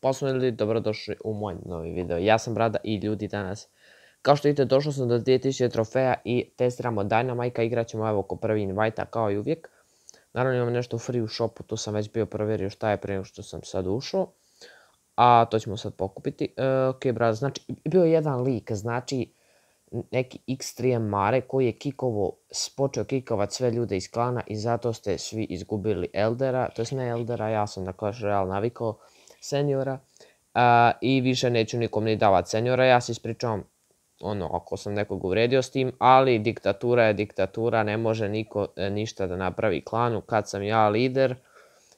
Pozdrav ljudi, dobrodošli u moj novi video. Ja sam Brada i ljudi danas. Kao što vidite, došao sam do 2000 trofeja i testiramo majka Igrat ćemo evo ko prvi invite kao i uvijek. Naravno imam nešto free u shopu, tu sam već bio provjerio šta je prije što sam sad ušao. A to ćemo sad pokupiti. E, ok, Brada, znači bio je jedan lik, znači neki X3 Mare koji je kikovo, spočeo kikovat sve ljude iz klana i zato ste svi izgubili Eldera, to je ne Eldera, ja sam na Clash Royale navikao senjora i više neću nikom ni davati senjora. Ja se ispričavam ono ako sam nekog uvredio s tim, ali diktatura je diktatura, ne može niko e, ništa da napravi klanu kad sam ja lider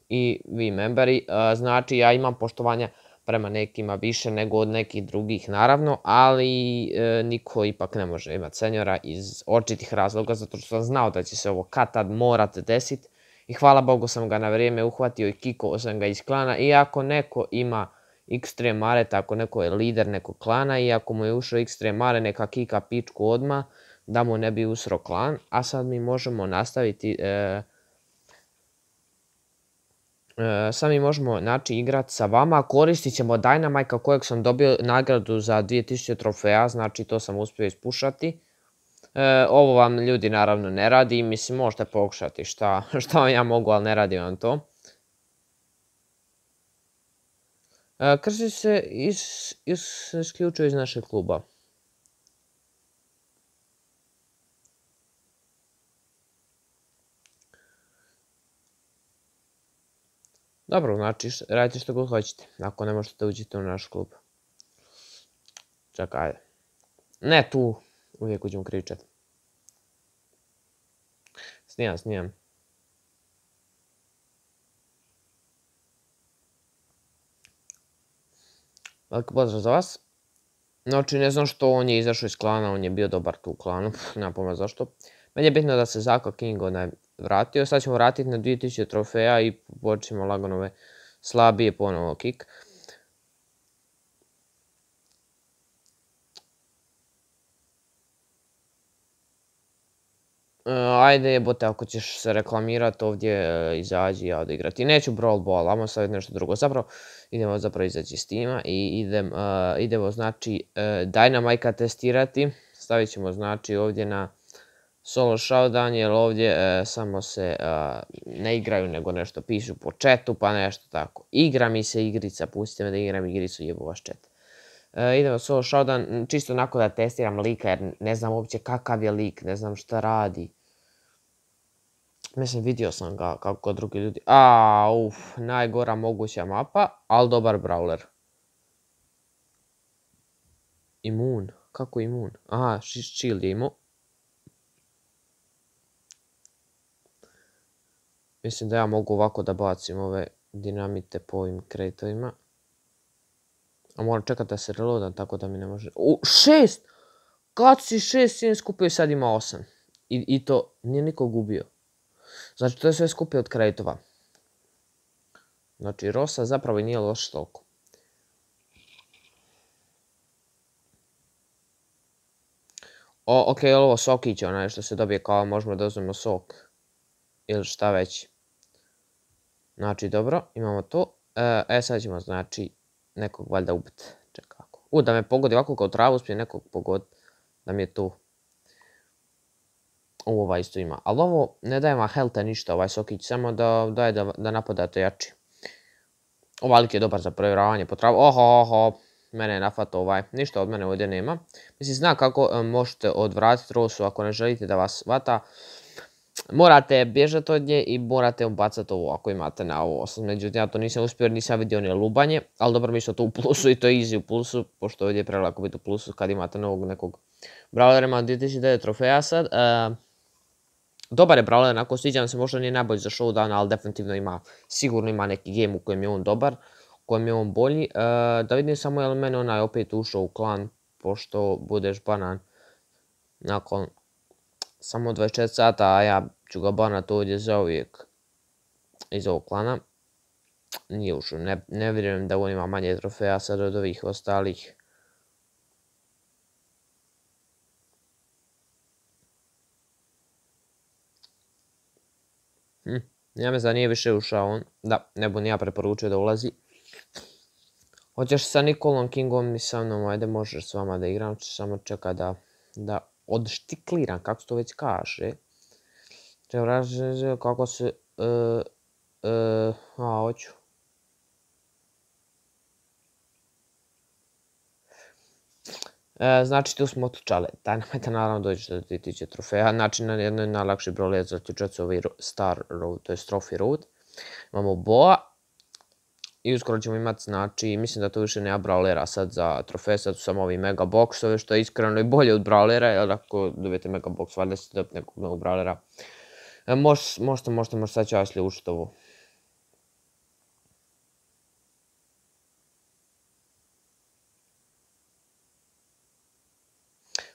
i vi memberi, e, znači ja imam poštovanja prema nekima više nego od nekih drugih naravno, ali e, niko ipak ne može imati senjora iz očitih razloga zato što sam znao da će se ovo kad tad morate desiti i hvala Bogu sam ga na vrijeme uhvatio i kiko sam ga iz klana. I ako neko ima ekstrem Mare, ako neko je lider nekog klana i ako mu je ušao ekstrem Mare, neka kika pičku odma da mu ne bi usro klan. A sad mi možemo nastaviti... E, e sad mi možemo znači, igrati sa vama. Koristit ćemo Dynamite kojeg sam dobio nagradu za 2000 trofeja, znači to sam uspio ispušati. E, ovo vam ljudi naravno ne radi, mislim možete pokušati šta, šta ja mogu, ali ne radi vam to. E, se is, isključio iz našeg kluba. Dobro, znači radite što god hoćete, ako ne možete da uđete u naš klub. Čekaj, ne tu, Uvijek uđem u krivi chat. Snijam, snijam. pozdrav za vas. Znači, ne znam što, on je izašao iz klana, on je bio dobar tu u klanu, ne zašto. Meni je bitno da se zako King onaj vratio, sad ćemo vratiti na 2000 trofeja i počnemo lagano slabije ponovo kick. Uh, ajde jebote, ako ćeš se reklamirat ovdje, e, izađi ja odigrati. Neću Brawl Ball, ajmo sad nešto drugo. Zapravo, idemo zapravo izaći s tima i idem, uh, idemo znači majka testirati. Stavit ćemo znači ovdje na solo showdown, jer ovdje samo se ne igraju, nego nešto pišu po chatu, pa nešto tako. Igra mi se igrica, pustite me da igram igricu, jebo vaš chat. E, idem solo showdown, čisto onako da testiram lika jer ne znam uopće kakav je lik, ne znam šta radi. Mislim, vidio sam ga kako drugi ljudi. A, uf, najgora moguća mapa, ali dobar brawler. Imun, kako imun? Aha, shield je Mislim da ja mogu ovako da bacim ove dinamite po ovim kretovima. A moram čekat da se reloadam, tako da mi ne može... U, šest! Kad si šest sin skupio i sad ima osam. I, I to nije niko gubio. Znači to je sve skupio od kreditova. Znači Rosa zapravo i nije loš toliko. O, ok, ovo sokiće, onaj što se dobije kao možemo da uzmemo sok. Ili šta već. Znači, dobro, imamo to. E, e sad ćemo, znači, nekog valjda ubiti. će kako. U, da me pogodi ovako kao travu, uspije nekog pogod. Da mi je tu. U, isto ima. Ali ovo ne daje ma helta ništa, ovaj sokić, samo da daje da, da napadate jači. Ovaj je dobar za provjeravanje po travu. Oho, oho, mene je nafato ovaj. Ništa od mene ovdje nema. Mislim, zna kako e, možete odvratiti rosu ako ne želite da vas vata morate bježati od nje i morate ubacati ovo ako imate na ovo 8. Međutim, ja to nisam uspio jer nisam vidio ni lubanje, ali dobro mi se to u plusu i to je easy u plusu, pošto ovdje je prelako biti u plusu kad imate novog nekog brawlera, ima 2009 trofeja sad. E, dobar je brawler, ako sviđam se možda nije najbolji za showdown, ali definitivno ima, sigurno ima neki game u kojem je on dobar, u kojem je on bolji. E, da vidim samo je li mene onaj opet ušao u klan, pošto budeš banan nakon samo 24 sata, a ja ću ga banat ovdje uvijek iz ovog klana. Nije ušao, ne, ne vjerujem da on ima manje trofeja sad od ovih ostalih. Hm, ja za nije više ušao on. Da, ne bu ja preporučio da ulazi. Hoćeš sa Nikolom Kingom i sa mnom, ajde možeš s vama da igram, samo čeka da, da odštikliram, kako se to već kaže kako se... E, e, a, hoću. E, znači tu smo otličali, taj da naravno dođe ti tiče trofeja, znači na jednoj najlakši broj je za se ovaj Star Road, to je Trophy Road. Imamo boa, i uskoro ćemo imati, znači, mislim da to više nema brawlera sad za trofeje, sad su samo ovi mega boxove, što je iskreno i bolje od brawlera, jer ako dobijete mega box, valjda ste dobiti nekog novog brawlera. E, moš, možda, možda, možda sad ću ja slijušit ovu.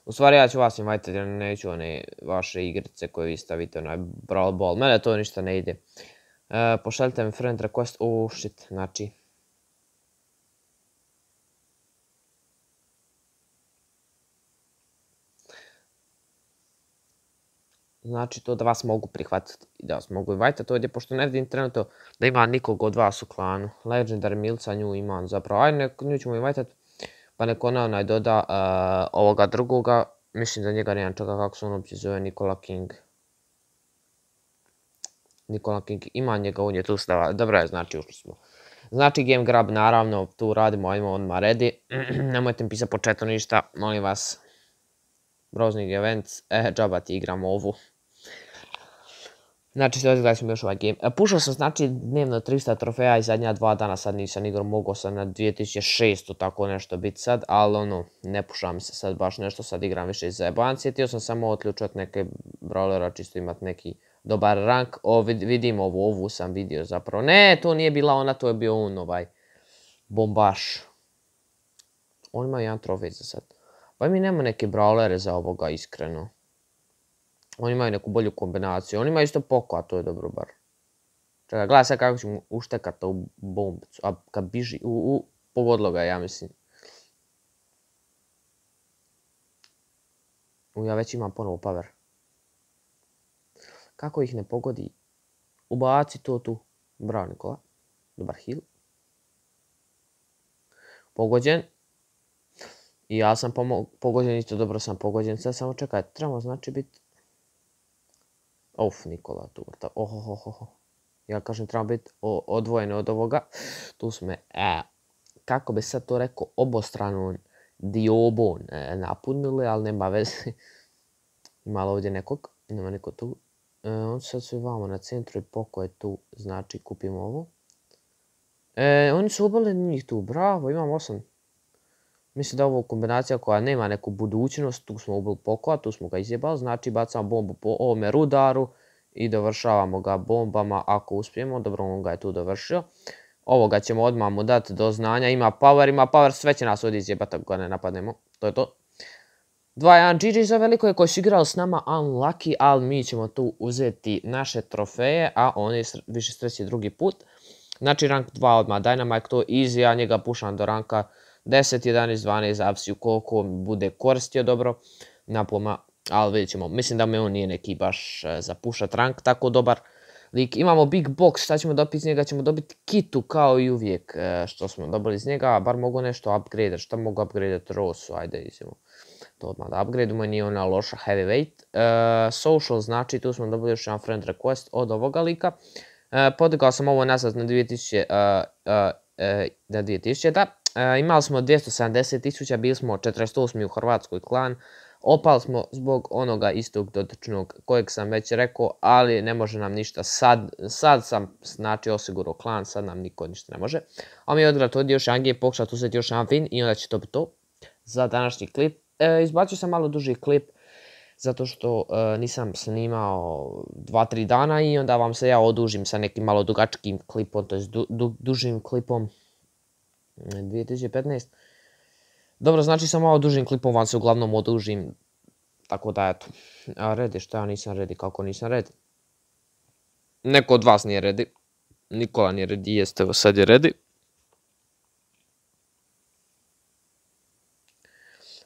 U stvari ja ću vas invajtati jer neću one vaše igrice koje vi stavite onaj Brawl Ball. Mene to ništa ne ide. E, pošaljite mi friend request. oh, shit, znači. znači to da vas mogu prihvatiti i da vas mogu i to ovdje, pošto ne vidim trenutno da ima nikog od vas u klanu. Legendar Milca nju imam zapravo, aj nju ćemo i pa nek ona onaj doda e, ovoga drugoga, mislim da njega nemam čega kako se on uopće zove, Nikola King. Nikola King, ima njega, on je tu stava, dobro je, znači ušli smo. Znači game grab naravno, tu radimo, ajmo odmah ready, nemojte mi pisati početno ništa, molim vas. Browsing events, e, džaba ti igram ovu. Znači, da sam još ovaj game. E, pušao sam znači dnevno 300 trofeja i zadnja dva dana sad nisam igrao, mogao sam na 2600 tako nešto biti sad, ali ono, ne pušam se sad baš nešto, sad igram više iz zajebanci. Sjetio sam samo otključat neke brawlera, čisto imat neki dobar rank. O, vidim ovu, ovu sam vidio zapravo. Ne, to nije bila ona, to je bio on ovaj bombaš. On ima jedan trofej za sad. Pa mi nema neke brawlere za ovoga, iskreno. Oni imaju neku bolju kombinaciju. Oni imaju isto poko, a to je dobro bar. Čekaj, gledaj sad kako ćemo uštekat u bombicu. A kad biži, u, u, pogodilo ga ja mislim. U, ja već imam ponovo power. Kako ih ne pogodi? Ubaci to tu. Bravo Nikola. Dobar heal. Pogođen. I ja sam pogođen, isto dobro sam pogođen. Sad samo čekaj, trebamo znači biti Of, Nikola Turta. Ohohoho. Ja kažem, treba biti odvojeni od ovoga. Tu smo, e, kako bi sad to rekao, obostranu diobu e, napunili, ali nema veze. Imalo ovdje nekog, nema niko tu. E, on sad su vamo na centru i poko je tu, znači kupimo ovo. E, oni su obali njih tu, bravo, imam osam. Mislim da je ovo kombinacija koja nema neku budućnost, tu smo ubili pokova, tu smo ga izjebali, znači bacamo bombu po ovome rudaru i dovršavamo ga bombama ako uspijemo, dobro on ga je tu dovršio. Ovoga ćemo odmah mu dati do znanja, ima power, ima power, sve će nas ovdje izjebati ako ga ne napadnemo, to je to. 2-1 GG za veliko je koji su igrao s nama unlucky, ali mi ćemo tu uzeti naše trofeje, a on je više sreći drugi put. Znači rank 2 odmah Dynamite to easy, ja njega pušam do ranka 10, 11, 12 u koliko bude koristio dobro napoma, ali vidjet ćemo. Mislim da me on nije neki baš e, za pušat rank tako dobar lik. Imamo Big Box, šta ćemo dobiti iz njega? Ćemo dobiti kitu kao i uvijek e, što smo dobili iz njega, bar mogu nešto upgrader, šta mogu upgrade Rosu, ajde izjemo. To odmah da upgradeujemo, nije ona loša heavyweight. E, social znači, tu smo dobili još jedan friend request od ovoga lika. podigao sam ovo nazad na 2000, na 2000, da E, imali smo 270 tisuća, bili smo 48. u Hrvatskoj klan. Opali smo zbog onoga istog dotičnog kojeg sam već rekao, ali ne može nam ništa. Sad, sad sam znači osigurao klan, sad nam niko ništa ne može. A mi je odgledat ovdje još Angije, pokušat uzeti još jedan fin i onda će to biti to za današnji klip. E, izbacio sam malo duži klip zato što e, nisam snimao 2-3 dana i onda vam se ja odužim sa nekim malo dugačkim klipom, to je dužim klipom. 2015. Dobro, znači sam malo dužim klipom vam se uglavnom odužim. Tako da eto. A redi šta ja nisam redi, kako nisam redi. Neko od vas nije redi. Nikola nije redi, jeste, sad je redi.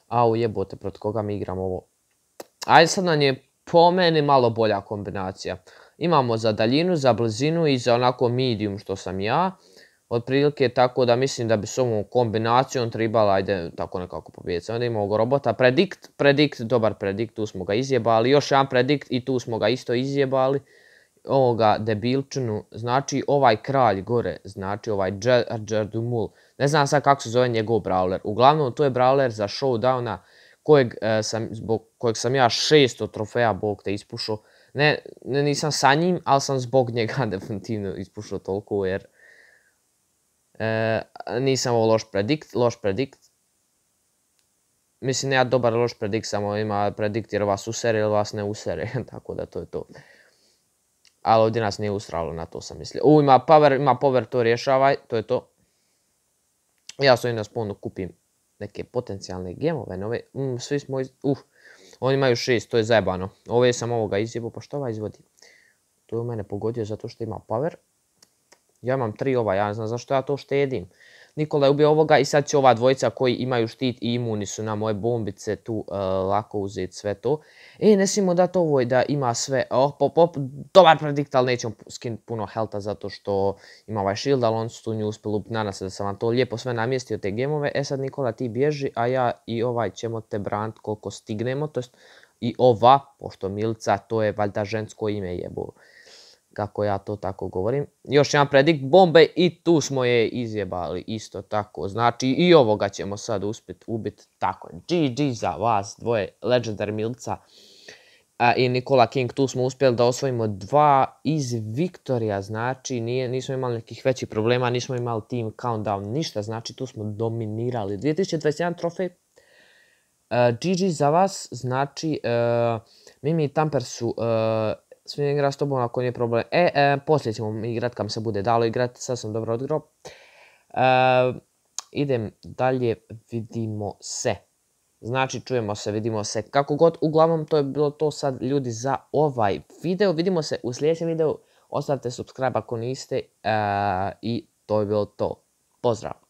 Au jebote, proti koga mi igram ovo? Ajde sad nam je po meni malo bolja kombinacija. Imamo za daljinu, za blizinu i za onako medium što sam ja. Otprilike tako da mislim da bi s ovom kombinacijom tribala, ajde tako nekako pobijeti. Onda imamo robota, predikt, predikt, dobar predikt, tu smo ga izjebali, još jedan predikt i tu smo ga isto izjebali. Ovoga debilčinu, znači ovaj kralj gore, znači ovaj mul. ne znam sad kako se zove njegov brawler. Uglavnom to je brawler za showdowna kojeg, e, sam, zbog, kojeg sam ja 600 trofeja, bog te ispušao. ne, nisam sa njim, ali sam zbog njega definitivno ispušao toliko jer E, nisam ovo loš predikt, loš predikt. Mislim, ja dobar loš predikt, samo ima predikt jer vas usere ili vas ne usere, tako da to je to. Ali ovdje nas nije usralo, na to sam mislio. U, ima power, ima power, to rješavaj, to je to. Ja svojim na kupim neke potencijalne gemove nove. Mm, svi smo, uh, oni imaju šest, to je zajebano. Ove sam ovoga izjebo, pa što ova izvodi? To je u mene pogodio zato što ima power. Ja imam tri ova, ja ne znam zašto ja to štedim. Nikola je ubio ovoga i sad će ova dvojica koji imaju štit i imuni su na moje bombice tu e, lako uzeti sve to. E, ne smijemo dati ovoj da ima sve, oh, pop, pop, dobar predikt, ali nećemo skin puno helta zato što ima ovaj shield, ali on su tu nju uspjeli, nadam se da sam vam to lijepo sve namjestio te gemove. E sad Nikola ti bježi, a ja i ovaj ćemo te brant koliko stignemo, to jest i ova, pošto Milica to je valjda žensko ime jebo kako ja to tako govorim. Još jedan predikt bombe i tu smo je izjebali isto tako. Znači i ovoga ćemo sad uspjeti ubiti tako. GG za vas dvoje Legendar Milca i Nikola King. Tu smo uspjeli da osvojimo dva iz Viktorija. Znači nije, nismo imali nekih većih problema, nismo imali team countdown, ništa. Znači tu smo dominirali. 2021 trofej. GG e, za vas, znači e, Mimi i Tamper su e, smijem igrati s tobom ako nije problem. E, e poslije ćemo igrat kam se bude dalo igrat, sad sam dobro odgrao. E, idem dalje, vidimo se. Znači, čujemo se, vidimo se. Kako god, uglavnom to je bilo to sad ljudi za ovaj video. Vidimo se u sljedećem videu. Ostavite subscribe ako niste. E, I to je bilo to. Pozdrav!